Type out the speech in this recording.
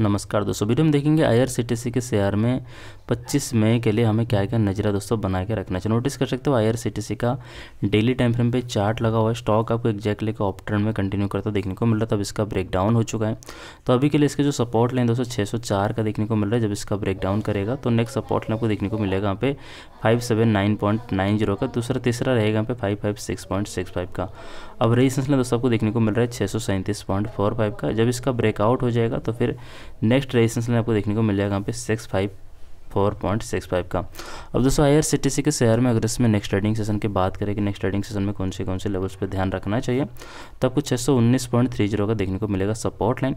नमस्कार दोस्तों वीडियो में देखेंगे आईआरसीटीसी के शेयर में 25 मई के लिए हमें क्या क्या नजरा दोस्तों बना के रखना चाहिए नोटिस कर सकते हो आईआरसीटीसी का डेली टाइम फ्रेम पे चार्ट लगा हुआ है स्टॉक आपको एग्जैक्टली का ऑप्टर्न में कंटिन्यू करता देखने को मिल रहा है तब इसका ब्रेकडाउन हो चुका है तो अभी के लिए इसके जो सपोर्ट लाइन दोस्तों छः का देखने को मिल रहा है जब इसका ब्रेकडाउन करेगा तो नेक्स्ट सपोर्ट लाइन आपको देखने को मिलेगा यहाँ पे five seven nine point nine zero का दूसरा तीसरा रहेगा यहाँ पे five five six point six five का अब रेजिस्टेंस में दोस्तों आपको देखने को मिल रहा है छः सौ सैंतीस पॉइंट फोर फाइव का जब इसका ब्रेकआउट हो जाएगा तो फिर नेक्स्ट रेजिस्टेंस में आपको देखने को मिल जाएगा यहाँ पे six five four point six five का अब दोस्तों I R C T C के शेयर में अगर इसमें नेक्स्ट ट्रेडिंग सेशन की बात करें कि नेक्स्ट ट्रेडिंग सेशन में कौन से कौन से लेवल्स पर ध्यान रखना चाहिए तो आपको छः सौ उन्नीस पॉइंट थ्री जीरो का देखने को मिलेगा सपोर्ट लाइन